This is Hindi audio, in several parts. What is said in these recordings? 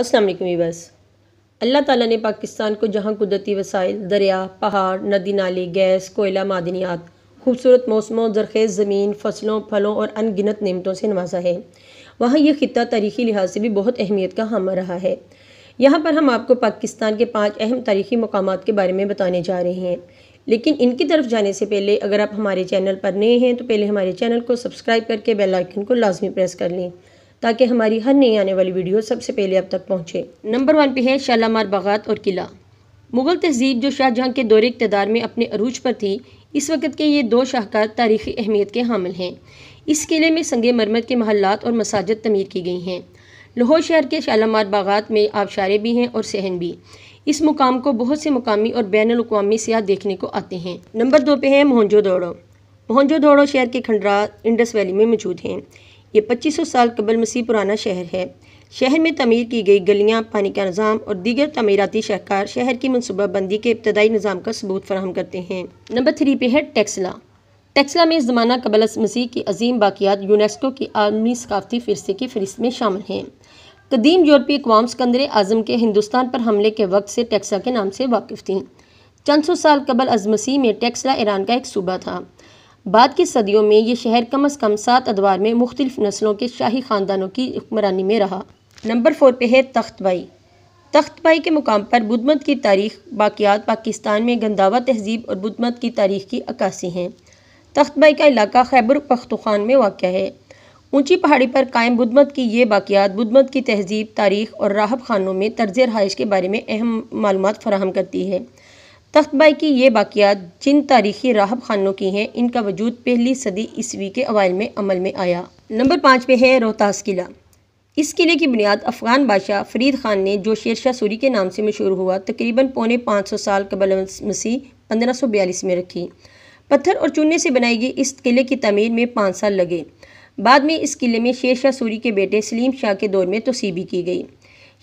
असलम बस अल्लाह ताला ने पाकिस्तान को जहाँ कुदरती वसाइल दरिया पहाड़ नदी नाले गैस कोयला मादनियात खूबसूरत मौसमों जरखेज़ ज़मीन फसलों फलों और अनगिनत नमतों से नवाजा है वहाँ यह ख़त् तारीखी लिहाज से भी बहुत अहमियत का हामा रहा है यहाँ पर हम आपको पाकिस्तान के पाँच अहम तारीखी मकाम के बारे में बताने जा रहे हैं लेकिन इनकी तरफ जाने से पहले अगर आप हमारे चैनल पर नए हैं तो पहले हमारे चैनल को सब्सक्राइब करके बेल आइकन को लाजमी प्रेस कर लें ताकि हमारी हर नई आने वाली वीडियो सबसे पहले अब तक पहुँचे नंबर वन पे है शालामार बागात और किला मुग़ल तहजीब जो शाहजहाँ के दौरे इकतदार में अपने अरूज पर थी इस वक्त के ये दो शाहकार तारीखी अहमियत के हामिल हैं इस किले में संगे मरमत के महल्लात और मसाजद तमीर की गई हैं लाहौर शहर के शालामार बागात में आबशारे भी हैं और सहन भी इस मुकाम को बहुत से मुकामी और बैन अवी सियाह देखने को आते हैं नंबर दो पे है मोहनजो दौड़ो मोहनजो दौड़ो शहर के खंडरा इंडस वैली में मौजूद हैं ये पच्चीस सौ साल कबल मसीह पुराना शहर है शहर में तमीर की गई गलियाँ पानी का निज़ाम और दीगर तमीराती शहकार शहर की मनसूबाबंदी के इब्तदाई निज़ाम का सबूत फराहम करते हैं नंबर थ्री पे है टेक्सला टेक्सला में ज़माना कबल मसीह की अजीम बाकियात यूनेस्को की आलमी सकाफती फिर की फहरिस्त में शामिल हैं कदीम यूरोपीय अकवाम सिकंदर आज़म के हिंदुस्तान पर हमले के वक्त से टैक्सा के नाम से वाकिफ़ थी चंद सौ साल कबल मसीह में टेक्सला ईरान का एक सूबा था बाद की सदियों में ये शहर कम अज़ कम सात अदवार में मुख्तलिफ़ नस्लों के शाही ख़ानदानों की हुक्मरानी में रहा नंबर फोर पे है तख्तबाई तख्तबाई के मुकाम पर मत की तारीख बाक़ियात पाकिस्तान में गंदावा तहजीब और मत की तारीख की अक्सी हैं तख्तबाई का इलाका खैबर पख्तुखान में वाक़ है ऊंची पहाड़ी पर कायम मत की ये बाक़ियात मत की तहजीब तारीख और राहब खानों में तर्ज रहाइश के बारे में अहम मालूम फराहम करती है तख्तबाई की ये बाकियात जिन तारीखी राहब खानों की हैं इनका वजूद पहली सदी ईस्वी के अवाल में अमल में आया नंबर पाँच पे है रोहतास किला इस किले की बुनियाद अफ़गान बादशाह फरीद खान ने जो शेर शाह सूरी के नाम से मशहूर हुआ तकरीबन पौने पाँच सौ साल कबल मसीह पंद्रह सौ बयालीस में रखी पत्थर और चूने से बनाई गई इस किले की तमीर में पाँच साल लगे बाद में इस किले में शेर शाह सूरी के बेटे सलीम शाह के दौर में तोसीबी की गई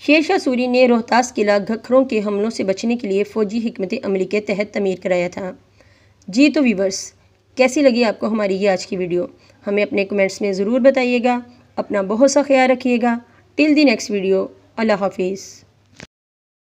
शेरशाह सूरी ने रोहतास किला घखरों के हमलों से बचने के लिए फ़ौजी हमत अमली के तहत तमीर कराया था जी तो वीवर्स कैसी लगी आपको हमारी ये आज की वीडियो हमें अपने कमेंट्स में ज़रूर बताइएगा अपना बहुत सा ख्याल रखिएगा टिल दी नेक्स्ट वीडियो अल्लाह हाफिज़